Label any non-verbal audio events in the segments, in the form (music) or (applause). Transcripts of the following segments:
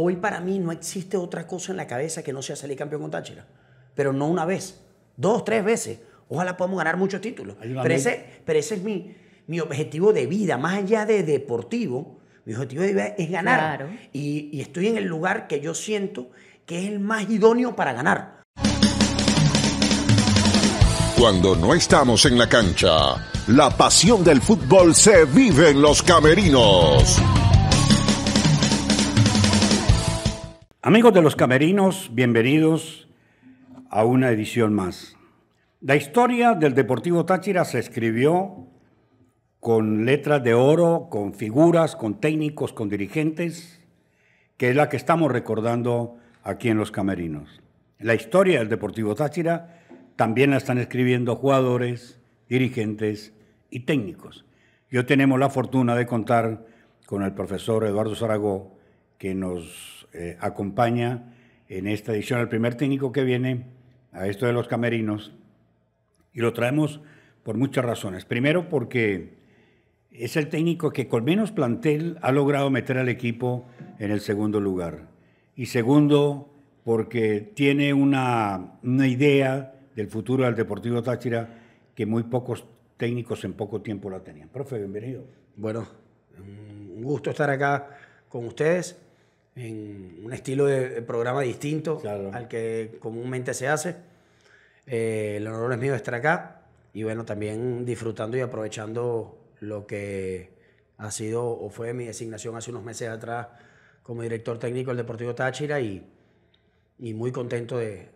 Hoy para mí no existe otra cosa en la cabeza que no sea salir campeón con Táchira. Pero no una vez, dos, tres veces. Ojalá podamos ganar muchos títulos. Pero ese, pero ese, es mi, mi objetivo de vida, más allá de deportivo. Mi objetivo de vida es ganar. Y, y estoy en el lugar que yo siento que es el más idóneo para ganar. Cuando no estamos en la cancha, la pasión del fútbol se vive en los camerinos. Amigos de los Camerinos, bienvenidos a una edición más. La historia del Deportivo Táchira se escribió con letras de oro, con figuras, con técnicos, con dirigentes, que es la que estamos recordando aquí en los Camerinos. La historia del Deportivo Táchira también la están escribiendo jugadores, dirigentes y técnicos. Yo tenemos la fortuna de contar con el profesor Eduardo Zaragoza, que nos eh, acompaña en esta edición al primer técnico que viene a esto de los camerinos. Y lo traemos por muchas razones. Primero porque es el técnico que con menos plantel ha logrado meter al equipo en el segundo lugar. Y segundo porque tiene una, una idea del futuro del Deportivo Táchira que muy pocos técnicos en poco tiempo la tenían. Profe, bienvenido. Bueno, un gusto estar acá con ustedes en un estilo de programa distinto al que comúnmente se hace. Eh, el honor es mío estar acá y bueno, también disfrutando y aprovechando lo que ha sido o fue mi designación hace unos meses atrás como director técnico del Deportivo Táchira y, muy contento de,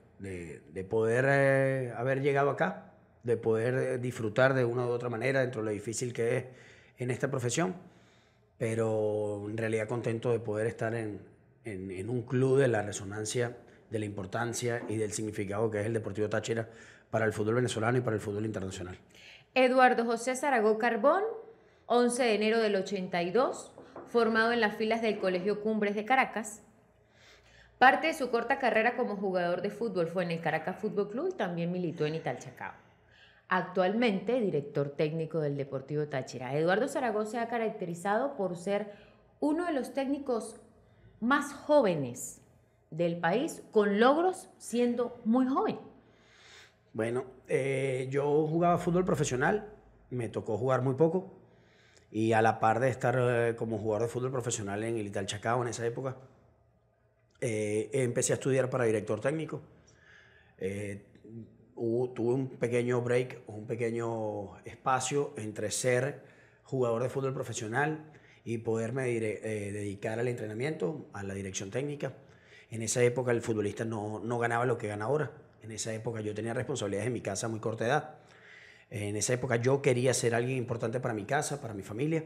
poder eh, haber llegado acá, de poder eh, disfrutar de una u otra manera dentro de lo difícil que es en esta profesión, pero en realidad contento de poder estar en, en, un club de la resonancia, de la importancia y del significado que es el Deportivo Táchira para el fútbol venezolano y para el fútbol internacional. Eduardo José Zaragó Carbón, 11 de enero del 82, formado en las filas del Colegio Cumbres de Caracas. Parte de su corta carrera como jugador de fútbol fue en el Caracas Fútbol Club y también militó en Italchacao. Actualmente, director técnico del Deportivo Táchira, Eduardo Zaragoza se ha caracterizado por ser uno de los técnicos más jóvenes del país con logros siendo muy joven? Bueno, eh, yo jugaba fútbol profesional, me tocó jugar muy poco y a la par de estar eh, como jugador de fútbol profesional en el Ital Chacao en esa época, eh, empecé a estudiar para director técnico. tuve un pequeño break, un pequeño espacio entre ser jugador de fútbol profesional y poderme eh, dedicar al entrenamiento, a la dirección técnica. En esa época el futbolista no, no ganaba lo que gana ahora. En esa época yo tenía responsabilidades en mi casa muy corta edad. En esa época yo quería ser alguien importante para mi casa, para mi familia.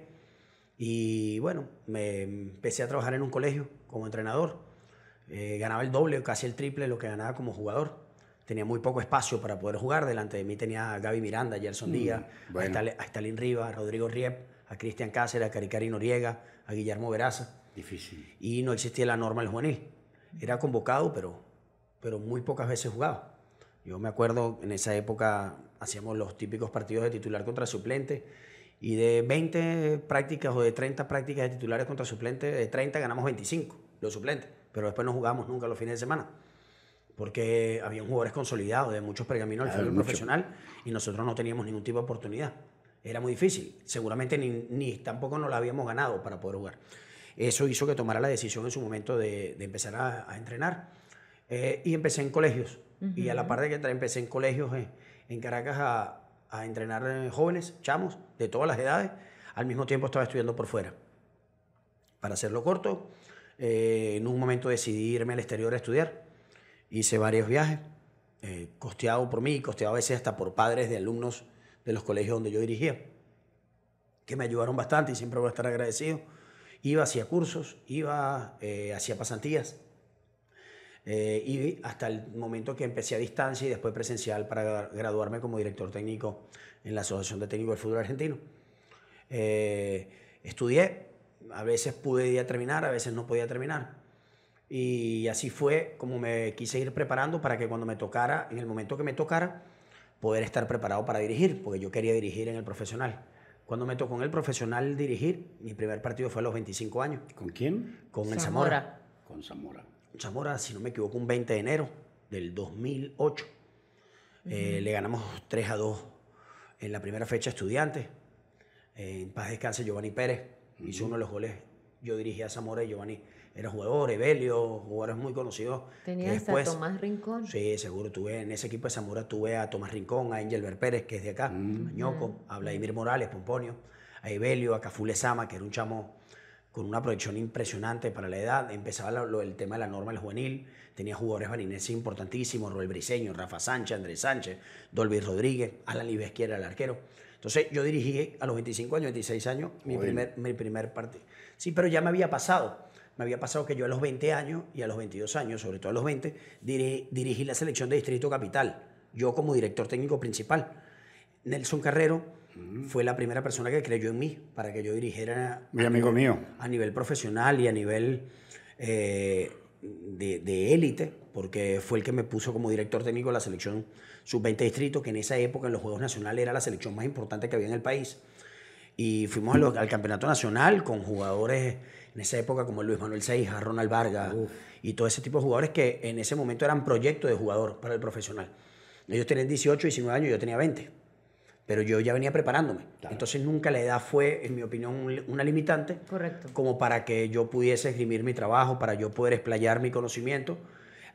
Y bueno, me empecé a trabajar en un colegio como entrenador. Eh, ganaba el doble o casi el triple de lo que ganaba como jugador. Tenía muy poco espacio para poder jugar. Delante de mí tenía a Gaby Miranda, Gerson mm, Díaz, a, Stalin, Rivas, Rodrigo Riep a Cristian Cáceres, a Caricari Noriega, a Guillermo Veraza. Difícil. Y no existía la norma del juvenil. Era convocado, pero, pero muy pocas veces jugaba. Yo me acuerdo, en esa época hacíamos los típicos partidos de titular contra suplente y de 20 prácticas o de 30 prácticas de titulares contra suplente, de 30 ganamos 25, los suplentes, pero después no jugamos nunca los fines de semana porque habían jugadores consolidados de muchos pergaminos al fútbol profesional y nosotros no teníamos ningún tipo de oportunidad era muy difícil. Seguramente ni, tampoco nos la habíamos ganado para poder jugar. Eso hizo que tomara la decisión en su momento de, empezar a, entrenar. Eh, y empecé en colegios. Y a la par de que empecé en colegios eh, en, Caracas a, entrenar eh, jóvenes, chamos, de todas las edades, al mismo tiempo estaba estudiando por fuera. Para hacerlo corto, en un momento decidí irme al exterior a estudiar. Hice varios viajes, costeado por mí, costeado a veces hasta por padres de alumnos de los colegios donde yo dirigía, que me ayudaron bastante y siempre voy a estar agradecido. Iba hacia cursos, iba eh, hacía hacia pasantías. Eh, y hasta el momento que empecé a distancia y después presencial para graduarme como director técnico en la Asociación de Técnicos del Fútbol Argentino. Eh, estudié, a veces pude a terminar, a veces no podía terminar. Y así fue como me quise ir preparando para que cuando me tocara, en el momento que me tocara, poder estar preparado para dirigir, porque yo quería dirigir en el profesional. Cuando me tocó en el profesional dirigir, mi primer partido fue a los 25 años. ¿Con quién? Con Zamora. Zamora. Con Zamora. Zamora, si no me equivoco, un 20 de enero del 2008. Eh, le ganamos 3 a 2 en la primera fecha estudiante. Eh, en paz descanse Giovanni Pérez. Hizo uno de los goles. Yo dirigí a Zamora y Giovanni era jugador, Evelio, jugadores muy conocidos. Tenías después, a Tomás Rincón. Sí, seguro. Tuve, en ese equipo de Zamora tuve a Tomás Rincón, a Ver Pérez, que es de acá, mm. a Ñoco, mm. a Vladimir Morales, Pomponio, a Evelio, a Cafule que era un chamo con una proyección impresionante para la edad. Empezaba el tema de la norma del juvenil. Tenía jugadores balineses importantísimos, Roel Briseño, Rafa Sánchez, Andrés Sánchez, Dolby Rodríguez, Alan Ivesquiera, el arquero. Entonces yo dirigí a los 25 años, 26 años, mi primer, mi primer partido. Sí, pero ya me había pasado me había pasado que yo a los 20 años y a los 22 años, sobre todo a los 20, dirigí, la selección de Distrito Capital, yo como director técnico principal. Nelson Carrero mm. fue la primera persona que creyó en mí para que yo dirigiera Mi a, amigo nivel, mío. a nivel profesional y a nivel eh, de élite, porque fue el que me puso como director técnico de la selección sub-20 distrito, que en esa época en los Juegos Nacionales era la selección más importante que había en el país. Y fuimos al Campeonato Nacional con jugadores en esa época como Luis Manuel Seija, Ronald Vargas y todo ese tipo de jugadores que en ese momento eran proyecto de jugador para el profesional. Ellos tenían 18, 19 años, yo tenía 20. Pero yo ya venía preparándome. Entonces nunca la edad fue, en mi opinión, una limitante. Como para que yo pudiese esgrimir mi trabajo, para yo poder explayar mi conocimiento,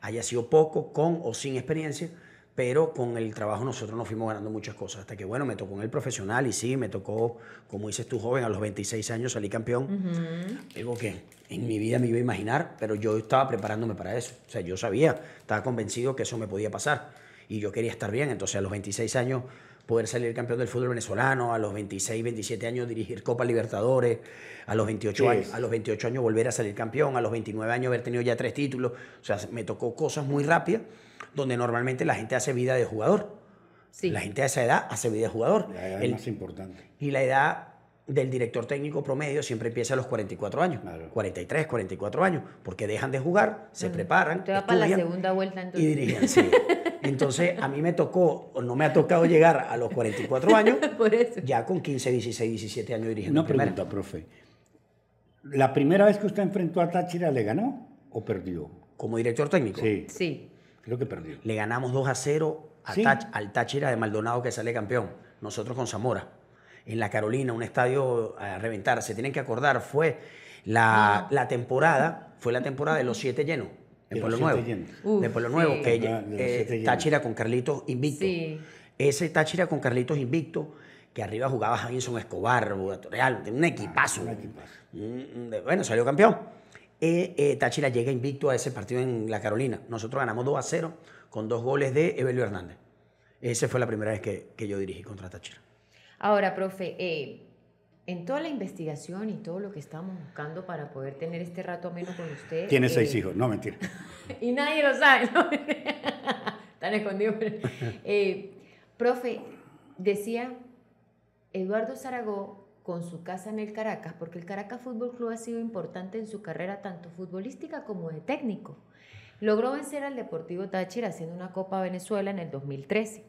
haya sido poco, con o sin experiencia pero con el trabajo nosotros nos fuimos ganando muchas cosas, hasta que bueno, me tocó en el profesional y sí, me tocó, como dices tú joven, a los 26 años salí campeón, algo que en mi vida me iba a imaginar, pero yo estaba preparándome para eso, o sea, yo sabía, estaba convencido que eso me podía pasar y yo quería estar bien, entonces a los 26 años poder salir campeón del fútbol venezolano, a los 26, 27 años dirigir Copa Libertadores, a los 28 a los 28 años volver a salir campeón, a los 29 años haber tenido ya tres títulos, o sea, me tocó cosas muy rápidas donde normalmente la gente hace vida de jugador. La gente de esa edad hace vida de jugador. La edad es más importante. Y la edad del director técnico promedio siempre empieza a los 44 años, 43, 44 años, porque dejan de jugar, se preparan. Te va para la segunda vuelta entonces. Y dirigen, sí. Entonces, a mí me tocó, o no me ha tocado llegar a los 44 años, (laughs) Por eso. ya con 15, 16, 17 años dirigiendo. Una pregunta, profe. ¿La primera vez que usted enfrentó a Táchira le ganó o perdió? Como director técnico. Sí. Sí que Le ganamos 2 a 0 al Táchira de Maldonado que sale campeón. Nosotros con Zamora. En la Carolina, un estadio a reventar. Se tienen que acordar, fue la, ah. temporada, fue la temporada de los siete llenos. de Pueblo Nuevo. de Pueblo Nuevo, que Táchira con Carlitos invicto. Ese Táchira con Carlitos invicto, que arriba jugaba Javinson Escobar, ah, un equipazo. Mm, mm, bueno, salió campeón eh, Táchira llega invicto a ese partido en La Carolina. Nosotros ganamos 2 a 0 con dos goles de Evelio Hernández. Esa fue la primera vez que, yo dirigí contra Táchira. Ahora, profe, eh, en toda la investigación y todo lo que estamos buscando para poder tener este rato menos con usted. Tiene seis eh, hijos, no mentira. (laughs) y nadie lo sabe, Están (laughs) escondidos. Eh, profe, decía Eduardo Zaragoza con su casa en el Caracas, porque el Caracas Fútbol Club ha sido importante en su carrera tanto futbolística como de técnico. Logró vencer al Deportivo Táchira haciendo una Copa Venezuela en el 2013.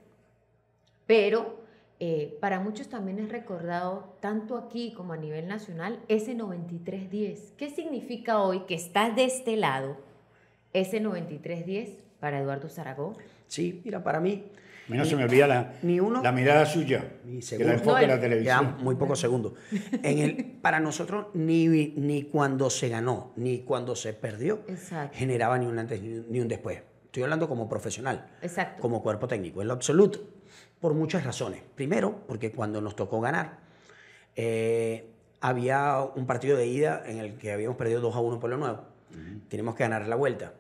Pero eh, para muchos también es recordado, tanto aquí como a nivel nacional, ese 93-10. ¿Qué significa hoy que estás de este lado ese 93-10 para Eduardo Zaragoza? Sí, mira, para mí no se me olvida la, mirada suya, que la enfoque la televisión. muy pocos segundos. (laughs) En el, para nosotros, ni, ni cuando se ganó, ni cuando se perdió, generaba ni un antes ni un después. Estoy hablando como profesional, como cuerpo técnico, en lo absoluto, por muchas razones. Primero, porque cuando nos tocó ganar, eh, había un partido de ida en el que habíamos perdido 2 a 1 por lo nuevo. Tenemos que ganar la vuelta.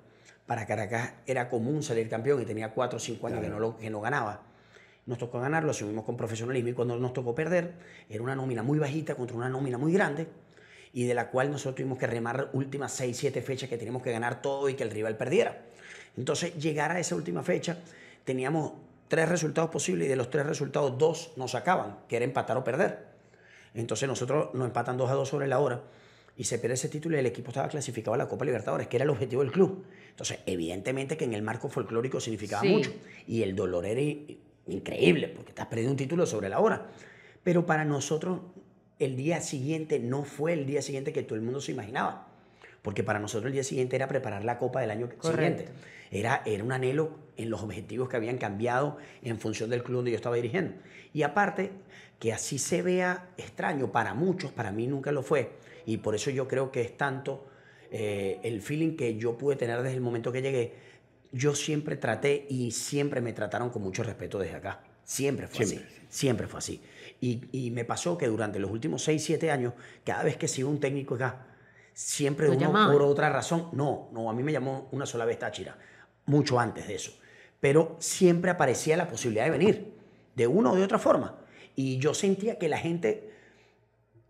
Para Caracas era común salir campeón y tenía 4 o 5 años que, no que no ganaba. Nos tocó ganarlo, asumimos con profesionalismo y cuando nos tocó perder, era una nómina muy bajita contra una nómina muy grande y de la cual nosotros tuvimos que remar últimas 6, 7 fechas que teníamos que ganar todo y que el rival perdiera. Entonces, llegar a esa última fecha, teníamos tres resultados posibles y de los tres resultados, dos nos sacaban, que era empatar o perder. Entonces, nosotros nos empatan 2 a 2 sobre la hora y se pierde ese título y el equipo estaba clasificado a la Copa Libertadores, que era el objetivo del club. Entonces, evidentemente que en el marco folclórico significaba mucho y el dolor era increíble porque estás perdiendo un título sobre la hora. Pero para nosotros el día siguiente no fue el día siguiente que todo el mundo se imaginaba. Porque para nosotros el día siguiente era preparar la Copa del año siguiente. Era, era un anhelo en los objetivos que habían cambiado en función del club donde yo estaba dirigiendo. Y aparte, que así se vea extraño para muchos, para mí nunca lo fue, y por eso yo creo que es tanto eh, el feeling que yo pude tener desde el momento que llegué. Yo siempre traté y siempre me trataron con mucho respeto desde acá. Siempre fue así. Siempre fue así. Y, y, me pasó que durante los últimos 6, 7 años, cada vez que sigo un técnico acá, siempre uno, por otra razón, no, no, a mí me llamó una sola vez Táchira, mucho antes de eso. Pero siempre aparecía la posibilidad de venir, de una o de otra forma. Y yo sentía que la gente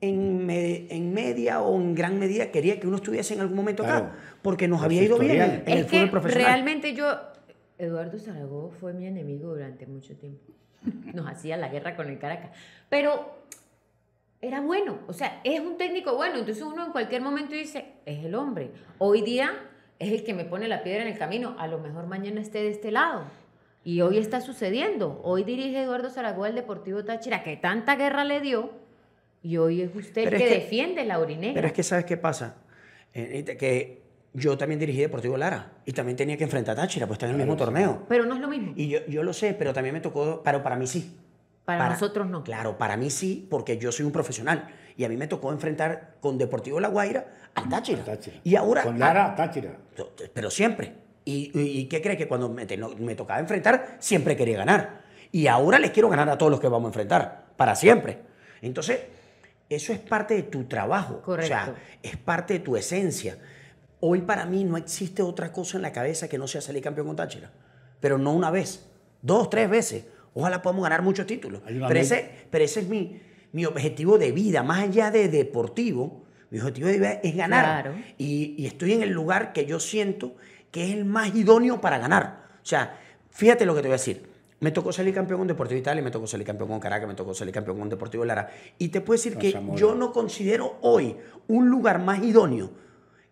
en, en, media o en gran medida quería que uno estuviese en algún momento acá, porque nos había ido bien en, el fútbol profesional. Realmente yo, Eduardo Zaragoza fue mi enemigo durante mucho tiempo. (laughs) Nos hacía la guerra con el Caracas. Pero era bueno, o sea, es un técnico bueno, entonces uno en cualquier momento dice, es el hombre. Hoy día es el que me pone la piedra en el camino, a lo mejor mañana esté de este lado. Y hoy está sucediendo. Hoy dirige Eduardo Zaragoza el Deportivo Táchira, que tanta guerra le dio y hoy es usted el que, defiende la orinera. Pero es que, ¿sabes qué pasa? Eh, eh, que yo también dirigí Deportivo Lara y también tenía que enfrentar a Táchira, pues está en el mismo torneo. Pero no es lo mismo. Y yo, lo sé, pero también me tocó, pero para mí sí. Para, nosotros no. Claro, para mí sí, porque yo soy un profesional. Y a mí me tocó enfrentar con Deportivo La Guaira a mm, Táchira. Y ahora... Con Lara a Táchira. Pero siempre. ¿Y, qué crees? Que cuando me tocaba enfrentar, siempre quería ganar. Y ahora les quiero ganar a todos los que vamos a enfrentar, para siempre. Entonces, eso es parte de tu trabajo. Correcto. O sea, es parte de tu esencia. Hoy para mí no existe otra cosa en la cabeza que no sea salir campeón con Táchira. Pero no una vez, dos, tres veces. Ojalá podamos ganar muchos títulos. Pero ese, es mi, mi objetivo de vida, más allá de deportivo. Mi objetivo de vida es ganar. y estoy en el lugar que yo siento que es el más idóneo para ganar. O sea, fíjate lo que te voy a decir. Me tocó salir campeón con Deportivo Italia, me tocó salir campeón con Caracas, me tocó salir campeón con Deportivo Lara. Y te puedo decir que yo no considero hoy un lugar más idóneo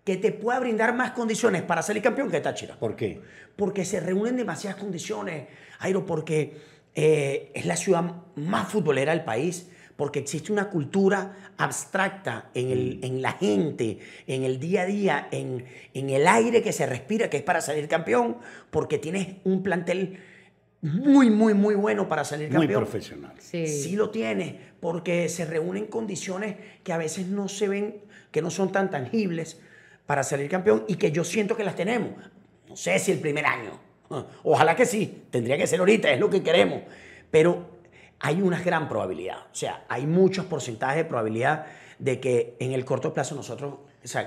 que te pueda brindar más condiciones para salir campeón que Táchira. ¿Por qué? Porque se reúnen demasiadas condiciones, Airo, porque eh, es la ciudad más futbolera del país, porque existe una cultura abstracta en, el, mm. en la gente, en el día a día, en, en el aire que se respira, que es para salir campeón, porque tienes un plantel muy, muy, muy bueno para salir campeón. Muy profesional. Sí. lo tiene, porque se reúnen condiciones que a veces no se ven, que no son tan tangibles para salir campeón y que yo siento que las tenemos. No sé si el primer año. (laughs) Ojalá que sí, tendría que ser ahorita, es lo que queremos. Pero hay una gran probabilidad, o sea, hay muchos porcentajes de probabilidad de que en el corto plazo nosotros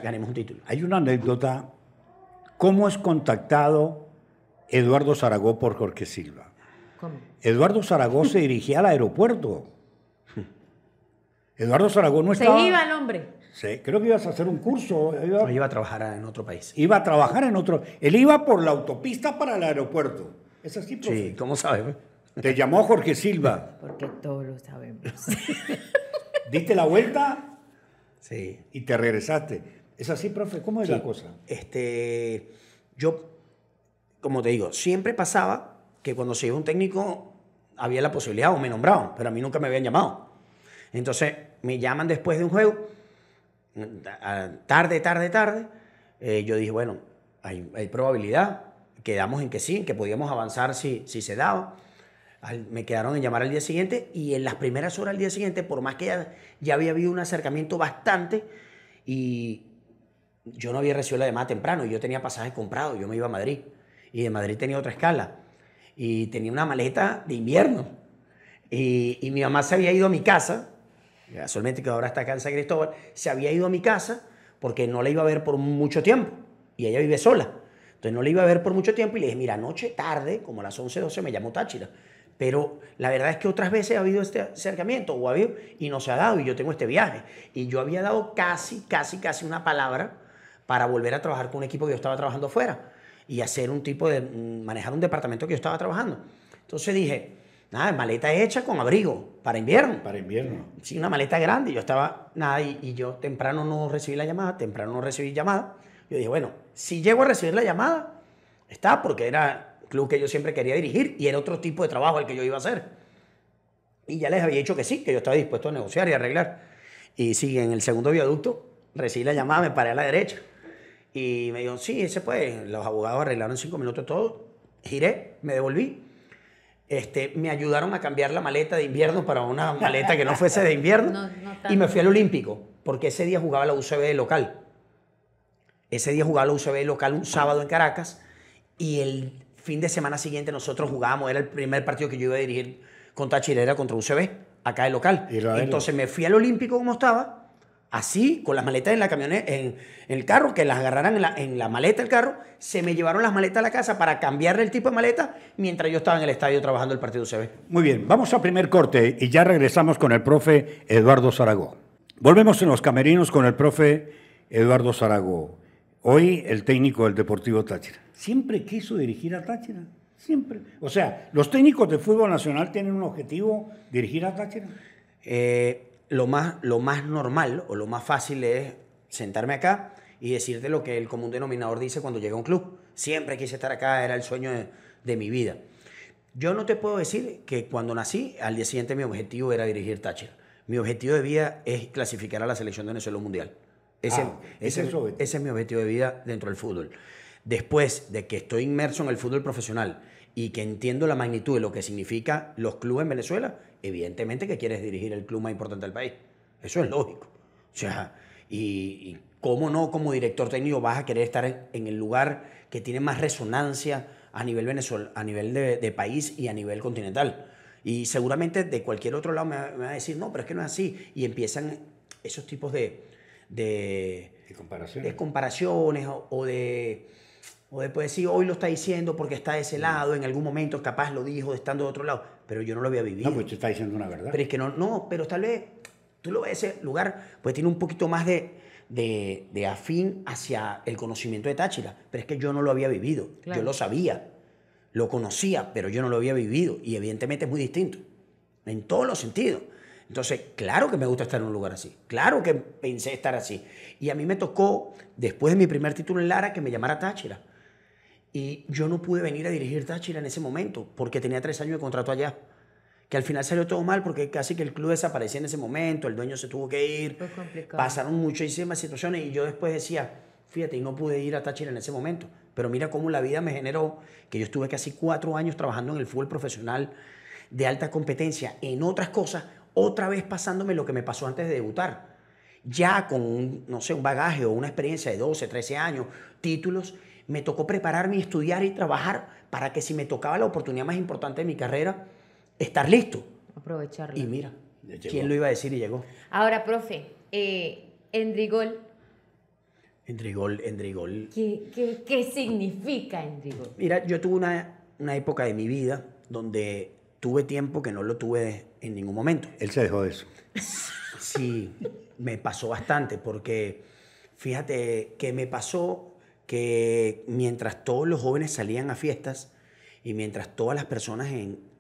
ganemos un título. Hay una anécdota, ¿cómo es contactado Eduardo Zaragoza por Jorge Silva? ¿Cómo? Eduardo Zaragoza (laughs) dirigía al aeropuerto. Eduardo Zaragoza no estaba... Se iba el hombre. Sí, creo que ibas a hacer un curso. Iba, iba a trabajar en otro país. Iba a trabajar en otro... Él iba por la autopista para el aeropuerto. ¿Es así, profe? Sí, ¿cómo sabe? Te llamó Jorge Silva. Porque todos lo sabemos. (laughs) Diste la vuelta y te regresaste. ¿Es así, profe? ¿Cómo es la cosa? Este, yo, como te digo, siempre pasaba que cuando se iba un técnico había la posibilidad o me nombraban, pero a mí nunca me habían llamado. Entonces me llaman después de un juego, tarde, tarde, tarde. Eh, yo dije, bueno, hay, probabilidad, quedamos en que sí, que podíamos avanzar si, si se daba. me quedaron en llamar al día siguiente y en las primeras horas del día siguiente, por más que ya, había habido un acercamiento bastante y yo no había recibido la llamada temprano, yo tenía pasajes comprados, yo me iba a Madrid y de Madrid tenía otra escala y tenía una maleta de invierno. Y, mi mamá se había ido a mi casa, casualmente que ahora está acá en San Cristóbal, se había ido a mi casa porque no la iba a ver por mucho tiempo. Y ella vive sola. Entonces no la iba a ver por mucho tiempo y le dije, mira, anoche tarde, como a las 11, 12, me llamó Táchira. Pero la verdad es que otras veces ha habido este acercamiento o habido, y no se ha dado y yo tengo este viaje. Y yo había dado casi, casi, casi una palabra para volver a trabajar con un equipo que yo estaba trabajando fuera y hacer un tipo de, mm, manejar un departamento que yo estaba trabajando. Entonces dije, nada, maleta hecha con abrigo para invierno. Para invierno. Sí, una maleta grande. Yo estaba, nada, y, yo temprano no recibí la llamada, temprano no recibí llamada. Yo dije, bueno, si llego a recibir la llamada, está, porque era el club que yo siempre quería dirigir y era otro tipo de trabajo el que yo iba a hacer. Y ya les había dicho que sí, que yo estaba dispuesto a negociar y arreglar. Y sí, en el segundo viaducto recibí la llamada, me paré a la derecha. Y me dijeron, sí, se puede. Los abogados arreglaron cinco minutos todo. Giré, me devolví. Este, me ayudaron a cambiar la maleta de invierno para una maleta que no fuese de invierno. (laughs) y me fui al Olímpico, porque ese día jugaba la UCB local. Ese día jugaba la UCB local un sábado en Caracas. Y el fin de semana siguiente nosotros jugábamos. Era el primer partido que yo iba a dirigir contra Chilera, contra UCB, acá de local. Entonces me fui al Olímpico como estaba así, con las maletas en la camioneta, en, el carro, que las agarraran en la, en la, maleta del carro, se me llevaron las maletas a la casa para cambiarle el tipo de maleta mientras yo estaba en el estadio trabajando el partido CB. Muy bien, vamos a primer corte y ya regresamos con el profe Eduardo Zaragoza. Volvemos en los camerinos con el profe Eduardo Zaragoza. Hoy el técnico del Deportivo Táchira. Siempre quiso dirigir a Táchira. Siempre. O sea, los técnicos de fútbol nacional tienen un objetivo, dirigir a Táchira. Eh, lo más, normal o lo más fácil es sentarme acá y decirte lo que el común denominador dice cuando llega a un club. Siempre quise estar acá, era el sueño de, mi vida. Yo no te puedo decir que cuando nací, al día siguiente mi objetivo era dirigir Táchira. Mi objetivo de vida es clasificar a la selección de Venezuela mundial. Ese, ah, es ese, es mi objetivo de vida dentro del fútbol. Después de que estoy inmerso en el fútbol profesional y que entiendo la magnitud de lo que significa los clubes en Venezuela, evidentemente que quieres dirigir el club más importante del país. Eso es lógico. O sea, y, cómo no, como director técnico, vas a querer estar en, el lugar que tiene más resonancia a nivel Venezuela, a nivel de, país y a nivel continental. Y seguramente de cualquier otro lado me, va a decir, no, pero es que no es así. Y empiezan esos tipos de, de, comparaciones, de comparaciones o de o después decir, hoy lo está diciendo porque está de ese mm. lado, en algún momento capaz lo dijo estando de otro lado, pero yo no lo había vivido. No, pues te está diciendo una verdad. Pero es que no, no, pero tal vez tú lo ves ese lugar, pues tiene un poquito más de, de, afín hacia el conocimiento de Táchira, pero es que yo no lo había vivido, yo lo sabía, lo conocía, pero yo no lo había vivido y evidentemente es muy distinto, en todos los sentidos. Entonces, claro que me gusta estar en un lugar así, claro que pensé estar así. Y a mí me tocó, después de mi primer título en Lara, que me llamara Táchira. Y yo no pude venir a dirigir Táchira en ese momento, porque tenía tres años de contrato allá. Que al final salió todo mal, porque casi que el club desaparecía en ese momento, el dueño se tuvo que ir. Pasaron muchísimas situaciones y yo después decía, fíjate, y no pude ir a Táchira en ese momento. Pero mira cómo la vida me generó, que yo estuve casi cuatro años trabajando en el fútbol profesional de alta competencia en otras cosas otra vez pasándome lo que me pasó antes de debutar. Ya con, no sé, un bagaje o una experiencia de 12, 13 años, títulos, me tocó prepararme y estudiar y trabajar para que si me tocaba la oportunidad más importante de mi carrera, estar listo. Aprovecharlo. Y mira, ¿quién lo iba a decir y llegó? Ahora, profe, eh, Endrigol. Endrigol, Endrigol. ¿Qué, qué significa Endrigol? Mira, yo tuve una, una época de mi vida donde tuve tiempo que no lo tuve en ningún momento. Él se dejó de eso. Sí, me pasó bastante porque fíjate que me pasó que mientras todos los jóvenes salían a fiestas y mientras todas las personas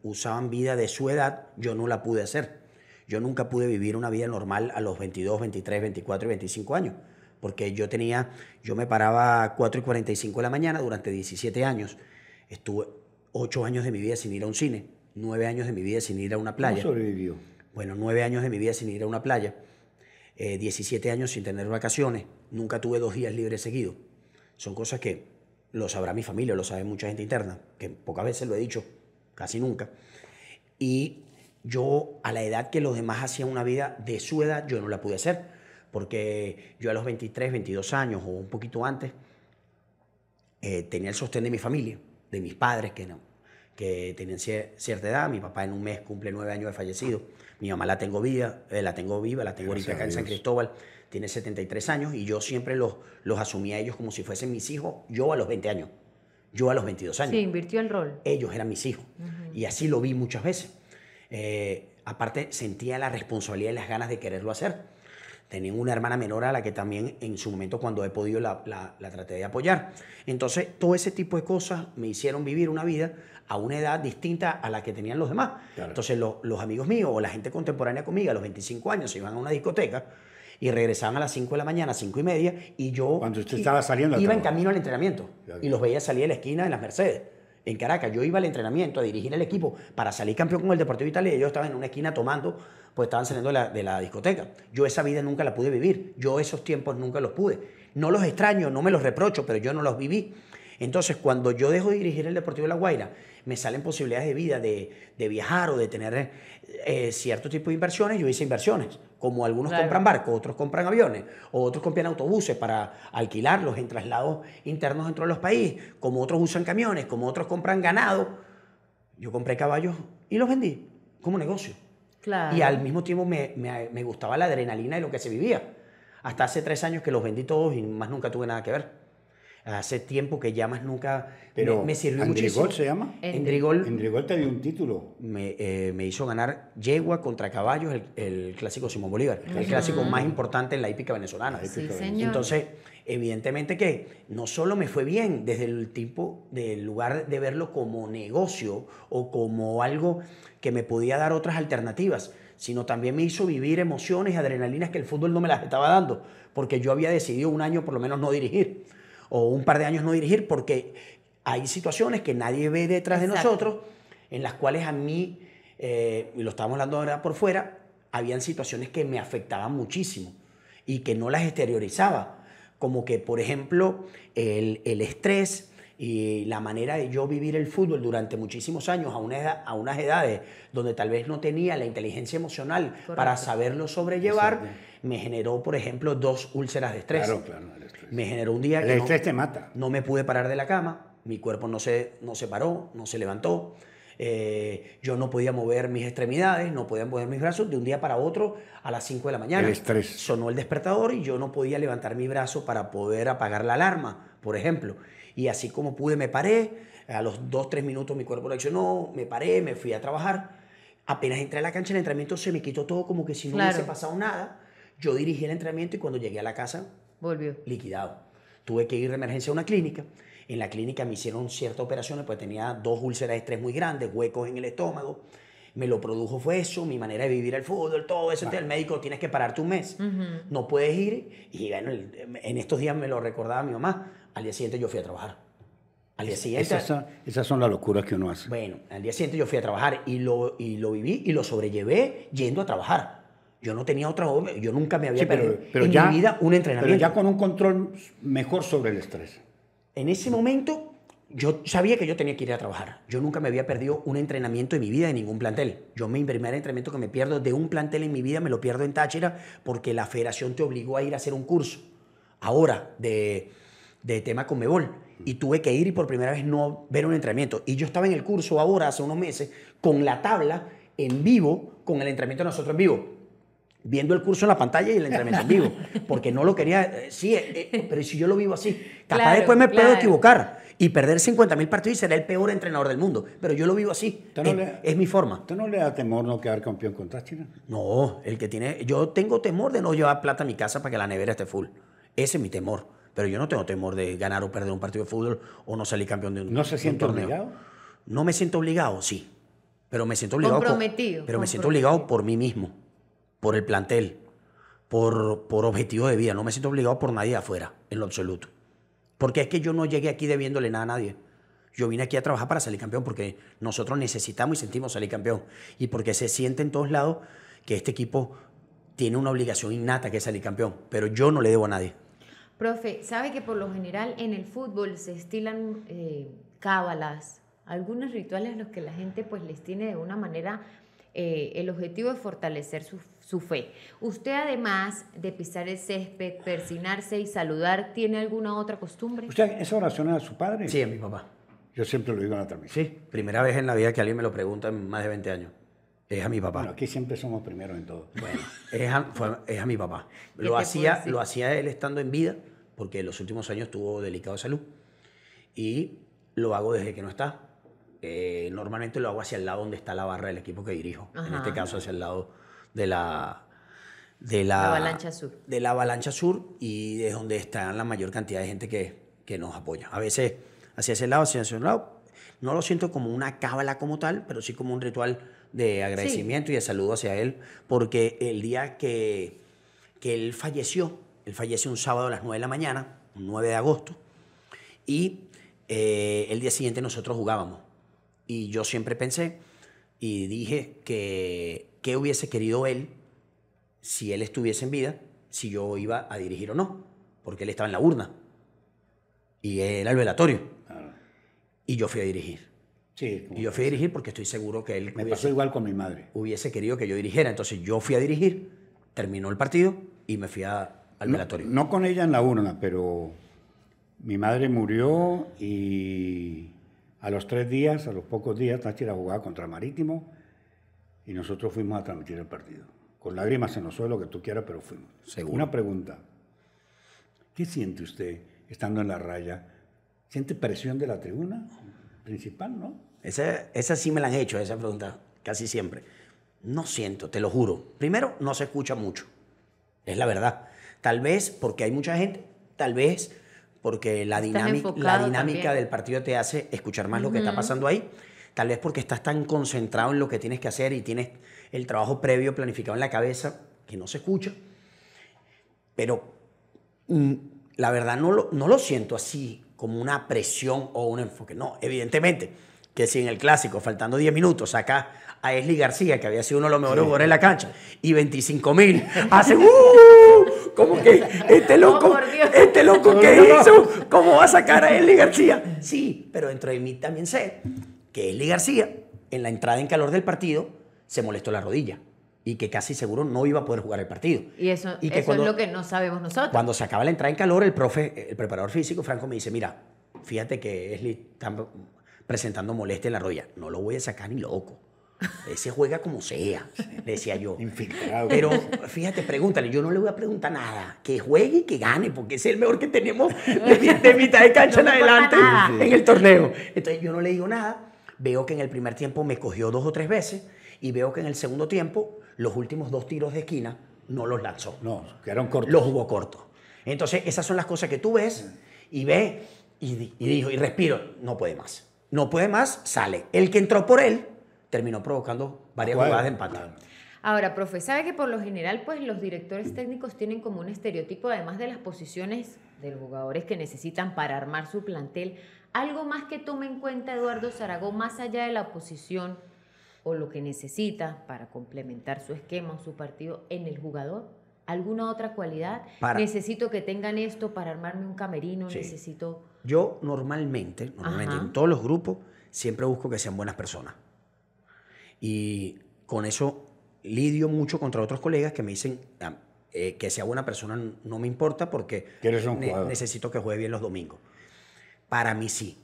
usaban vida de su edad, yo no la pude hacer. Yo nunca pude vivir una vida normal a los 22, 23, 24 y 25 años, porque yo tenía, yo me paraba a 4 y 45 de la mañana durante 17 años. Estuve 8 años de mi vida sin ir a un cine nueve años de mi vida sin ir a una playa. sobrevivió? Bueno, nueve años de mi vida sin ir a una playa, eh, Diecisiete 17 años sin tener vacaciones, nunca tuve dos días libres seguidos. Son cosas que lo sabrá mi familia, lo sabe mucha gente interna, que pocas veces lo he dicho, casi nunca. Y yo, a la edad que los demás hacían una vida de su edad, yo no la pude hacer, porque yo a los 23, 22 años o un poquito antes, eh, tenía el sostén de mi familia, de mis padres, que no, que tienen cierta edad. Mi papá en un mes cumple nueve años de fallecido. Mi mamá la tengo viva, eh, la tengo viva, la tengo ahorita acá en San Cristóbal. Tiene 73 años y yo siempre los, los asumí a ellos como si fuesen mis hijos, yo a los 20 años, yo a los 22 años. Sí, invirtió el rol. Ellos eran mis hijos. Y así lo vi muchas veces. Eh, aparte, sentía la responsabilidad y las ganas de quererlo hacer. Tenía una hermana menor a la que también en su momento cuando he podido la, traté de apoyar. Entonces, todo ese tipo de cosas me hicieron vivir una vida a una edad distinta a la que tenían los demás. Entonces, los amigos míos o la gente contemporánea conmigo a los 25 años se iban a una discoteca y regresaban a las 5 de la mañana, 5 y media, y yo Cuando estaba saliendo iba en camino al entrenamiento y los veía salir de la esquina en las Mercedes. En Caracas, yo iba al entrenamiento a dirigir el equipo para salir campeón con el Deportivo Italia y yo estaba en una esquina tomando pues estaban saliendo de la, discoteca. Yo esa vida nunca la pude vivir, yo esos tiempos nunca los pude. No los extraño, no me los reprocho, pero yo no los viví. Entonces, cuando yo dejo de dirigir el Deportivo de La Guaira, me salen posibilidades de vida, de, de viajar o de tener eh, cierto tipo de inversiones. Yo hice inversiones, como algunos compran barcos, otros compran aviones, o otros compran autobuses para alquilarlos en traslados internos dentro de los países, como otros usan camiones, como otros compran ganado. Yo compré caballos y los vendí como negocio. Y al mismo tiempo me, me gustaba la adrenalina de lo que se vivía. Hasta hace tres años que los vendí todos y más nunca tuve nada que ver hace tiempo que Llamas nunca me, sirvió Andrigol se llama? Endrigol. Endrigol te dio un título. Eh, me, hizo ganar yegua contra caballos, el, clásico Simón Bolívar, el clásico más importante en la hípica venezolana. Sí, Entonces, evidentemente que no solo me fue bien desde el tipo del lugar de verlo como negocio o como algo que me podía dar otras alternativas, sino también me hizo vivir emociones y adrenalinas que el fútbol no me las estaba dando, porque yo había decidido un año por lo menos no dirigir o un par de años no dirigir porque hay situaciones que nadie ve detrás de nosotros, en las cuales a mí, eh, y lo estamos hablando ahora por fuera, habían situaciones que me afectaban muchísimo y que no las exteriorizaba. Como que, por ejemplo, el, el estrés, y la manera de yo vivir el fútbol durante muchísimos años a, una a unas edades donde tal vez no tenía la inteligencia emocional para saberlo sobrellevar, me generó, por ejemplo, dos úlceras de estrés. Claro, claro, Me generó un día que el estrés te mata. No me pude parar de la cama, mi cuerpo no se, no se paró, no se levantó. Eh, yo no podía mover mis extremidades, no podía mover mis brazos de un día para otro a las 5 de la mañana. El estrés. Sonó el despertador y yo no podía levantar mi brazo para poder apagar la alarma, por ejemplo. Y así como pude, me paré. A los dos, tres minutos mi cuerpo reaccionó, me paré, me fui a trabajar. Apenas entré a la cancha, el entrenamiento se me quitó todo como que si no hubiese pasado nada. Yo dirigí el entrenamiento y cuando llegué a la casa, volvió. Liquidado. Tuve que ir de emergencia a una clínica. En la clínica me hicieron ciertas operaciones, pues tenía dos úlceras de estrés muy grandes, huecos en el estómago. Me lo produjo fue eso, mi manera de vivir el fútbol, todo eso. Entonces el médico tienes que pararte un mes, no puedes ir. Y bueno, en estos días me lo recordaba mi mamá al día siguiente yo fui a trabajar. Esas son, las locuras que uno hace. Bueno, al día siguiente yo fui a trabajar y lo, lo viví y lo sobrellevé yendo a trabajar. Yo no tenía otra... Yo nunca me había perdido pero, en mi vida un entrenamiento. Pero ya con un control mejor sobre el estrés. En ese momento yo sabía que yo tenía que ir a trabajar. Yo nunca me había perdido un entrenamiento en mi vida en ningún plantel. Yo mi primer entrenamiento que me pierdo de un plantel en mi vida me lo pierdo en Táchira porque la federación te obligó a ir a hacer un curso. Ahora, de de tema con Mebol. Y tuve que ir y por primera vez no ver un entrenamiento. Y yo estaba en el curso ahora, hace unos meses, con la tabla en vivo, con el entrenamiento de nosotros en vivo. Viendo el curso en la pantalla y el entrenamiento en vivo. Porque no lo quería. Eh, sí, eh, eh, pero si yo lo vivo así, capaz después me puedo equivocar y perder 50 mil partidos y ser el peor entrenador del mundo. Pero yo lo vivo así. es, mi forma. ¿Tú no le da temor no quedar campeón contra China? No, el que tiene. Yo tengo temor de no llevar plata a mi casa para que la nevera esté full. Ese es mi temor pero yo no tengo temor de ganar o perder un partido de fútbol o no salir campeón de un ¿No se siente obligado? No me siento obligado, sí, pero me siento obligado. Comprometido. pero me siento obligado por mí mismo, por el plantel, por, por objetivo de vida. No me siento obligado por nadie afuera, en lo absoluto. Porque es que yo no llegué aquí debiéndole nada a nadie. Yo vine aquí a trabajar para salir campeón porque nosotros necesitamos y sentimos salir campeón. Y porque se siente en todos lados que este equipo tiene una obligación innata que es salir campeón. Pero yo no le debo a nadie. Profe, sabe que por lo general en el fútbol se estilan eh, cábalas, algunos rituales en los que la gente pues les tiene de una manera eh, el objetivo de fortalecer su, fe. ¿Usted además de pisar el césped, persinarse y saludar, tiene alguna otra costumbre? ¿Usted esa oración a su padre? Sí, a mi papá. Yo siempre lo digo en la transmisión. Sí, primera vez en la vida que alguien me lo pregunta en más de 20 años. Es a mi papá. Bueno, aquí siempre somos primeros en todo. Bueno, es a, mi papá. Lo hacía, lo hacía él estando en vida porque en los últimos años tuvo delicado de salud. Y lo hago desde que no está. Eh, normalmente lo hago hacia el lado donde está la barra del equipo que dirijo. En este caso, hacia el lado de la. De la, avalancha sur. De la avalancha sur y es donde está la mayor cantidad de gente que, que nos apoya. A veces hacia ese lado, hacia ese lado. No lo siento como una cábala como tal, pero sí como un ritual de agradecimiento y de saludo hacia él, porque el día que, que él falleció, él fallece un sábado a las 9 de la mañana, un 9 de agosto, y eh, el día siguiente nosotros jugábamos. Y yo siempre pensé y dije que qué hubiese querido él si él estuviese en vida, si yo iba a dirigir o no, porque él estaba en la urna y era el velatorio. Y yo fui a dirigir. Sí, y yo fui a dirigir porque estoy seguro que él... Me hubiese, pasó igual con mi madre. Hubiese querido que yo dirigiera. Entonces yo fui a dirigir, terminó el partido y me fui a, no, con ella en la urna, pero mi madre murió y a los tres días, a los pocos días, Táchira jugaba contra Marítimo y nosotros fuimos a transmitir el partido. Con lágrimas en los suelos, lo que tú quieras, pero fuimos. Seguro. Una pregunta. ¿Qué siente usted estando en la raya? ¿Siente presión de la tribuna principal, no? Esa, esa sí me la han hecho, esa pregunta, casi siempre. No siento, te lo juro. Primero, no se escucha mucho. Es la verdad. Tal vez porque hay mucha gente, tal vez porque la, dinámica, del partido te hace escuchar más lo que está pasando ahí, tal vez porque estás tan concentrado en lo que tienes que hacer y tienes el trabajo previo planificado en la cabeza que no se escucha. Pero mm, la verdad no lo, siento así como una presión o un enfoque. No, evidentemente que si en el clásico, faltando 10 minutos, saca a Esli García, que había sido uno de los mejores jugadores en la cancha, y 25 mil, (laughs) hace... ¡uh! ¿Cómo que, este loco, este loco que hizo, ¿cómo va a sacar a Eli García? Sí, pero dentro de mí también sé que Eli García, en la entrada en calor del partido, se molestó la rodilla y que casi seguro no iba a poder jugar el partido. Y eso, es lo que no sabemos nosotros. Cuando se acaba la entrada en calor, el profe, el preparador físico, Franco, me dice, mira, fíjate que Eli está presentando molestia en la rodilla. No lo voy a sacar ni loco. Ese juega como sea, decía yo. Pero fíjate, pregúntale, yo no le voy a preguntar nada. Que juegue y que gane, porque es el mejor que tenemos de, mitad de cancha en adelante en el torneo. Entonces yo no le digo nada. Veo que en el primer tiempo me cogió dos o tres veces y veo que en el segundo tiempo los últimos dos tiros de esquina no los lanzó. No, quedaron cortos. Los jugó cortos. Entonces esas son las cosas que tú ves y ve y, y dijo y respiro, no puede más. No puede más, sale. El que entró por él terminó provocando varias jugadas de empate. Ahora, profe, sabe que por lo general, pues los directores técnicos tienen como un estereotipo, además de las posiciones de los jugadores que necesitan para armar su plantel, algo más que tome en cuenta Eduardo Zaragoza, más allá de la posición o lo que necesita para complementar su esquema o su partido en el jugador? ¿Alguna otra cualidad? Necesito que tengan esto para armarme un camerino, necesito... Yo normalmente, normalmente en todos los grupos, siempre busco que sean buenas personas. Y con eso lidio mucho contra otros colegas que me dicen ah, eh, que sea buena persona no me importa porque necesito que juegue bien los domingos. Para mí sí.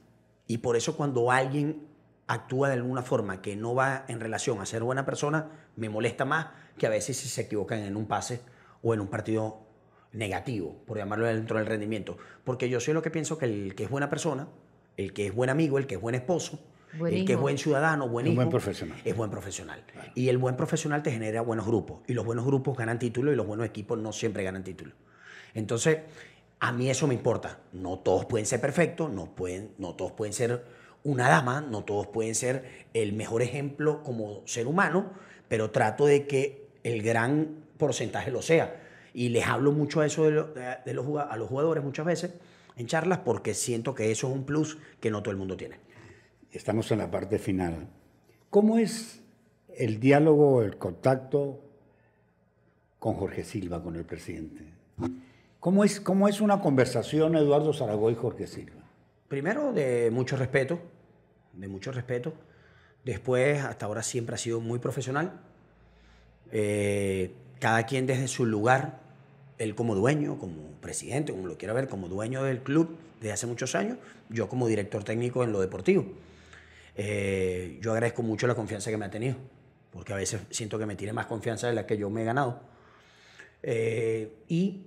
Y por eso cuando alguien actúa de alguna forma que no va en relación a ser buena persona, me molesta más que a veces si se equivocan en un pase o en un partido negativo, por llamarlo dentro del rendimiento. Porque yo soy lo que pienso que el que es buena persona, el que es buen amigo, el que es buen esposo, el que es buen ciudadano, buen hijo, es buen profesional. Y el buen profesional te genera buenos grupos. Y los buenos grupos ganan títulos y los buenos equipos no siempre ganan títulos. Entonces, a mí eso me importa. No todos pueden ser perfectos, no, pueden, no todos pueden ser una dama, no todos pueden ser el mejor ejemplo como ser humano, pero trato de que el gran porcentaje lo sea. Y les hablo mucho a eso los, a los jugadores muchas veces en charlas porque siento que eso es un plus que no todo el mundo tiene estamos en la parte final. ¿Cómo es el diálogo, el contacto con Jorge Silva, con el presidente? ¿Cómo es, cómo es una conversación Eduardo Zaragoza y Jorge Silva? Primero, de mucho respeto, de mucho respeto. Después, hasta ahora siempre ha sido muy profesional. Eh, cada quien desde su lugar, él como dueño, como presidente, como lo quiera ver, como dueño del club desde hace muchos años, yo como director técnico en lo deportivo. Eh, yo agradezco mucho la confianza que me ha tenido, porque a veces siento que me tiene más confianza de la que yo me he ganado. Eh, y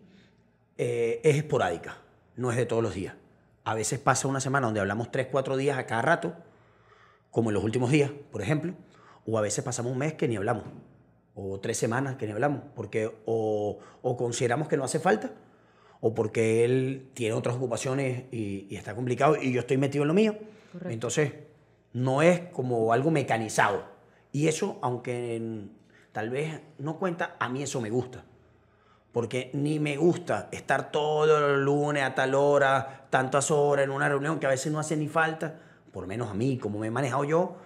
eh, es esporádica, no es de todos los días. A veces pasa una semana donde hablamos tres, cuatro días a cada rato, como en los últimos días, por ejemplo, o a veces pasamos un mes que ni hablamos, o tres semanas que ni hablamos, porque o, consideramos que no hace falta, o porque él tiene otras ocupaciones y, está complicado y yo estoy metido en lo mío. Entonces, no es como algo mecanizado. Y eso, aunque tal vez no cuenta, a mí eso me gusta. Porque ni me gusta estar todo el lunes a tal hora, tantas horas en una reunión que a veces no hace ni falta, por menos a mí, como me he manejado yo,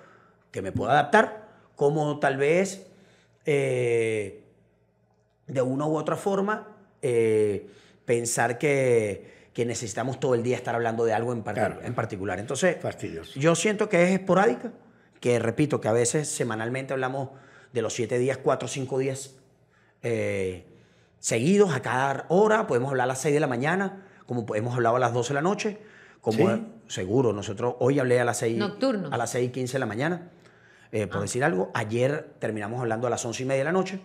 que me puedo adaptar, como tal vez eh, de una u otra forma eh, pensar que, que necesitamos todo el día estar hablando de algo en, particular. Entonces, yo siento que es esporádica, que repito, que a veces semanalmente hablamos de los siete días, cuatro o cinco días eh, seguidos a cada hora. Podemos hablar a las seis de la mañana, como hemos hablado a las doce de la noche. Como seguro, nosotros hoy hablé a las seis Nocturno. a las y quince de la mañana, eh, por ah. decir algo. Ayer terminamos hablando a las once y media de la noche.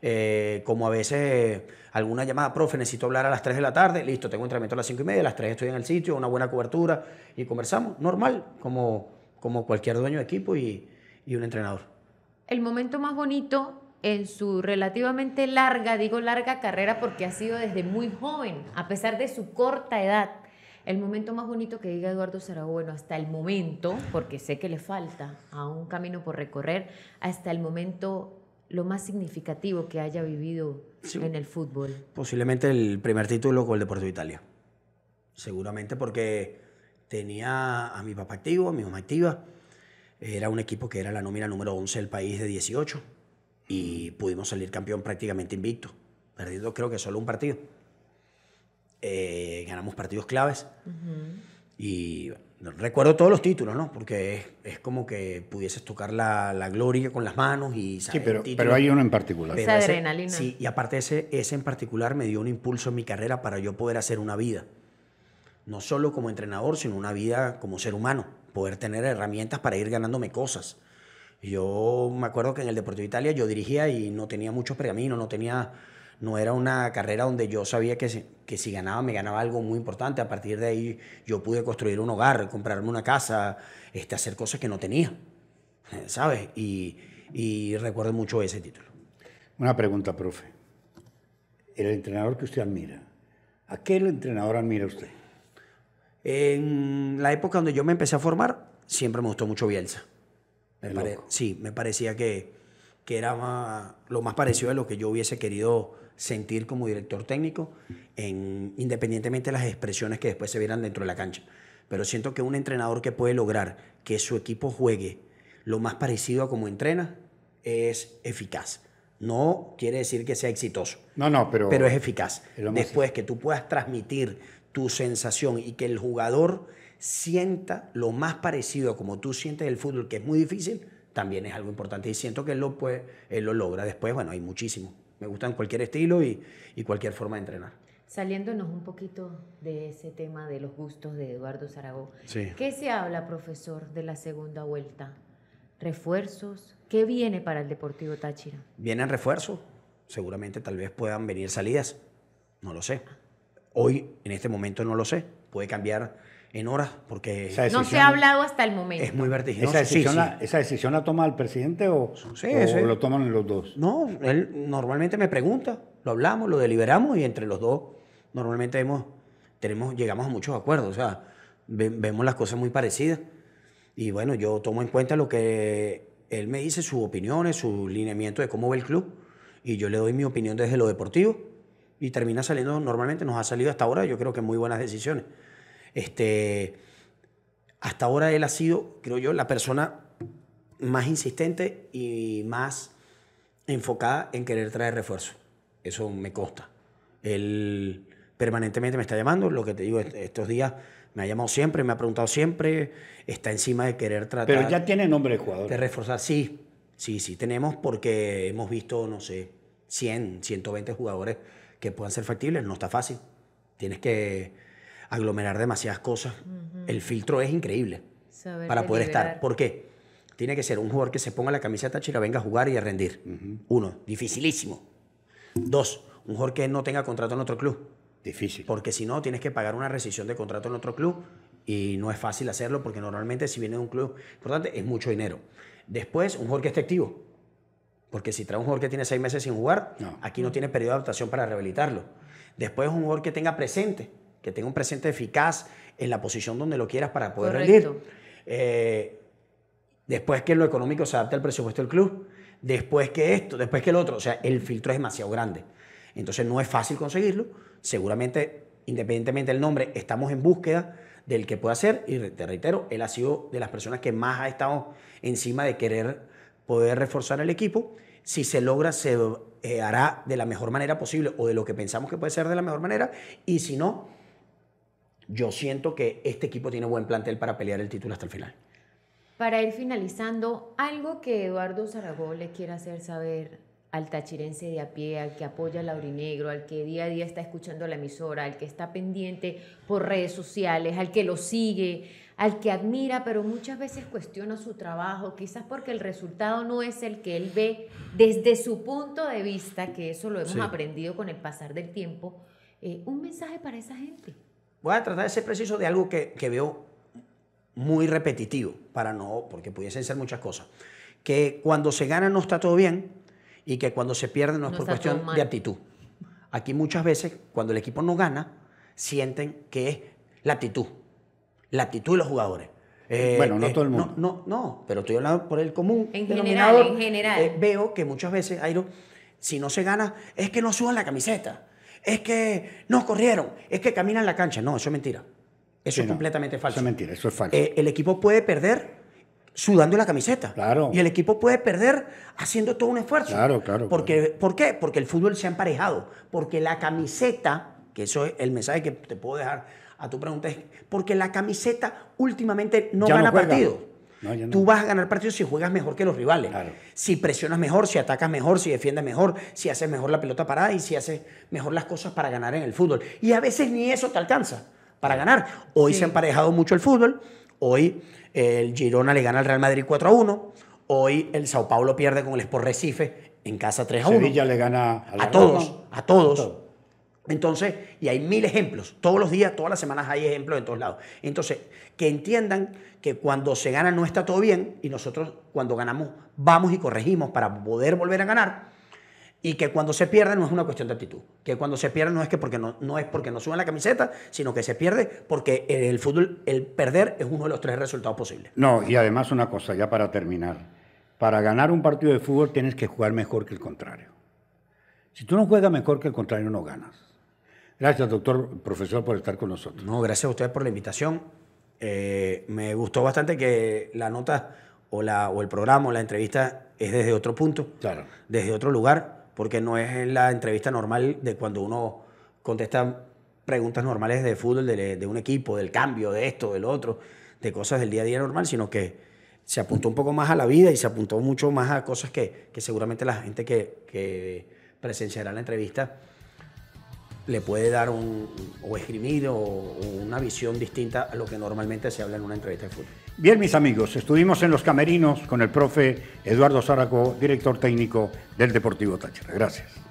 Eh, como a veces alguna llamada, profe, necesito hablar a las 3 de la tarde, listo, tengo entrenamiento a las 5 y media, a las 3 estoy en el sitio, una buena cobertura y conversamos, normal, como, como cualquier dueño de equipo y, un entrenador. El momento más bonito en su relativamente larga, digo larga carrera porque ha sido desde muy joven, a pesar de su corta edad, el momento más bonito que diga Eduardo será bueno, hasta el momento, porque sé que le falta a un camino por recorrer, hasta el momento lo más significativo que haya vivido en el fútbol? Posiblemente el primer título con el Deportivo Italia. Seguramente porque tenía a mi papá activo, a mi mamá activa. Era un equipo que era la nómina número 11 del país de 18 y pudimos salir campeón prácticamente invicto, perdiendo creo que solo un partido. Eh, ganamos partidos claves y recuerdo todos los títulos, ¿no? Porque es, como que pudieses tocar la, gloria con las manos y Sí, pero, pero hay uno en particular. adrenalina. Sí, y aparte ese, ese en particular me dio un impulso en mi carrera para yo poder hacer una vida. No solo como entrenador, sino una vida como ser humano. Poder tener herramientas para ir ganándome cosas. Yo me acuerdo que en el Deportivo de Italia yo dirigía y no tenía muchos pergaminos, no tenía no era una carrera donde yo sabía que si, que si ganaba, me ganaba algo muy importante. A partir de ahí yo pude construir un hogar, comprarme una casa, este, hacer cosas que no tenía, (laughs) ¿sabes? Y, recuerdo mucho ese título. Una pregunta, profe. El entrenador que usted admira, ¿a qué entrenador admira usted? En la época donde yo me empecé a formar, siempre me gustó mucho Bielsa. Sí, me parecía que, que era lo más parecido a lo que yo hubiese querido sentir como director técnico, independientemente de las expresiones que después se vieran dentro de la cancha. Pero siento que un entrenador que puede lograr que su equipo juegue lo más parecido a como entrena es eficaz. No quiere decir que sea exitoso. No, no, pero. Pero es eficaz. después que tú puedas transmitir tu sensación y que el jugador sienta lo más parecido a como tú sientes el fútbol, que es muy difícil, también es algo importante. Y siento que él lo, él lo logra. Después, bueno, hay muchísimo. Me gustan cualquier estilo y, cualquier forma de entrenar. Saliéndonos un poquito de ese tema de los gustos de Eduardo Zaragoza, ¿qué se habla, profesor, de la segunda vuelta? ¿Refuerzos? ¿Qué viene para el Deportivo Táchira? Vienen refuerzos, seguramente tal vez puedan venir salidas, no lo sé. Hoy, en este momento, no lo sé. Puede cambiar en horas, porque no se ha hablado hasta el momento. Es muy vertiginoso. ¿Esa decisión, La, ¿esa decisión la toma el presidente o, lo toman los dos? No, él normalmente me pregunta, lo hablamos, lo deliberamos y entre los dos normalmente hemos, tenemos, llegamos a muchos acuerdos, o sea, vemos las cosas muy parecidas. Y bueno, yo tomo en cuenta lo que él me dice, sus opiniones, su lineamiento de cómo ve el club, y yo le doy mi opinión desde lo deportivo, y termina saliendo, normalmente nos ha salido hasta ahora, yo creo que muy buenas decisiones. Este, hasta ahora él ha sido, creo yo, la persona más insistente y más enfocada en querer traer refuerzo. Eso me consta. Él permanentemente me está llamando, lo que te digo estos días, me ha llamado siempre, me ha preguntado siempre, está encima de querer tratar... Pero ya tiene nombre de jugador. De reforzar, sí, sí, sí, tenemos porque hemos visto, no sé, 100, 120 jugadores que puedan ser factibles, no está fácil. Tienes que aglomerar demasiadas cosas, el filtro es increíble para poder estar. ¿Por qué? Tiene que ser un jugador que se ponga la camiseta chica, venga a jugar y a rendir. Uno, dificilísimo. Dos, un jugador que no tenga contrato en otro club. Difícil. Porque si no, tienes que pagar una rescisión de contrato en otro club y no es fácil hacerlo porque normalmente si viene de un club importante es mucho dinero. Después, un jugador que esté activo. Porque si trae un jugador que tiene seis meses sin jugar, aquí no tiene periodo de adaptación para rehabilitarlo. Después, un jugador que tenga presente que tenga un presente eficaz en la posición donde lo quieras para poder rendir. Eh, después que lo económico se adapte al presupuesto del club, después que esto, después que el otro. O sea, el filtro es demasiado grande. Entonces no es fácil conseguirlo. Seguramente, independientemente del nombre, estamos en búsqueda del que pueda hacer. Y te reitero, él ha sido de las personas que más ha estado encima de querer poder reforzar el equipo. Si se logra, se eh, hará de la mejor manera posible o de lo que pensamos que puede ser de la mejor manera. Y si no, yo siento que este equipo tiene buen plantel para pelear el título hasta el final. Para ir finalizando, algo que Eduardo Zaragoza le quiera hacer saber al tachirense de a pie, al que apoya a aurinegro, al que día a día está escuchando la emisora, al que está pendiente por redes sociales, al que lo sigue, al que admira, pero muchas veces cuestiona su trabajo, quizás porque el resultado no es el que él ve desde su punto de vista, que eso lo hemos aprendido con el pasar del tiempo. Eh, un mensaje para esa gente voy a tratar de ser preciso de algo que, veo muy repetitivo, para no, porque pudiesen ser muchas cosas. Que cuando se gana no está todo bien y que cuando se pierde no es por cuestión de actitud. Aquí muchas veces, cuando el equipo no gana, sienten que es la actitud. La actitud de los jugadores. Eh, bueno, no eh, todo el mundo. No, no, pero estoy hablando por el común. En general, en general. Eh, veo que muchas veces, Airo, si no se gana, es que no suban la camiseta es que no corrieron, es que caminan la cancha. No, eso es mentira. Eso es completamente falso. Eso es mentira, eso es falso. Eh, el equipo puede perder sudando la camiseta. Claro. Y el equipo puede perder haciendo todo un esfuerzo. Claro, claro. Porque, ¿Por qué? Porque el fútbol se ha emparejado. Porque la camiseta, que eso es el mensaje que te puedo dejar a tu pregunta, es porque la camiseta últimamente no gana partido. Tú vas a ganar partidos si juegas mejor que los rivales. Si presionas mejor, si atacas mejor, si defiendes mejor, si haces mejor la pelota parada y si haces mejor las cosas para ganar en el fútbol. Y a veces ni eso te alcanza para ganar. Hoy se ha emparejado mucho el fútbol. Hoy eh, el Girona le gana al Real Madrid 4 a 1. Hoy el Sao Paulo pierde con el Sport Recife en casa 3 a 1. Sevilla le gana a, todos, a todos. A todos. Entonces, y hay mil ejemplos. Todos los días, todas las semanas hay ejemplos en todos lados. Entonces, que entiendan que cuando se gana no está todo bien y nosotros cuando ganamos vamos y corregimos para poder volver a ganar y que cuando se pierde no es una cuestión de actitud, que cuando se pierde no es que porque no, no es porque no suban la camiseta, sino que se pierde porque el, fútbol el perder es uno de los tres resultados posibles. No, y además una cosa ya para terminar, para ganar un partido de fútbol tienes que jugar mejor que el contrario. Si tú no juegas mejor que el contrario no ganas. Gracias, doctor profesor, por estar con nosotros. No, gracias a ustedes por la invitación. Eh, me gustó bastante que la nota o, la, o el programa o la entrevista es desde otro punto, claro. desde otro lugar, porque no es la entrevista normal de cuando uno contesta preguntas normales de fútbol, de, un equipo, del cambio, de esto, del otro, de cosas del día a día normal, sino que se apuntó un poco más a la vida y se apuntó mucho más a cosas que, seguramente la gente que presenciará la entrevista le puede dar un, o escribir o, una visión distinta a lo que normalmente se habla en una entrevista de fútbol. Bien, mis amigos, estuvimos en los camerinos con el profe Eduardo Zaraco, director técnico del Deportivo Táchira. Gracias.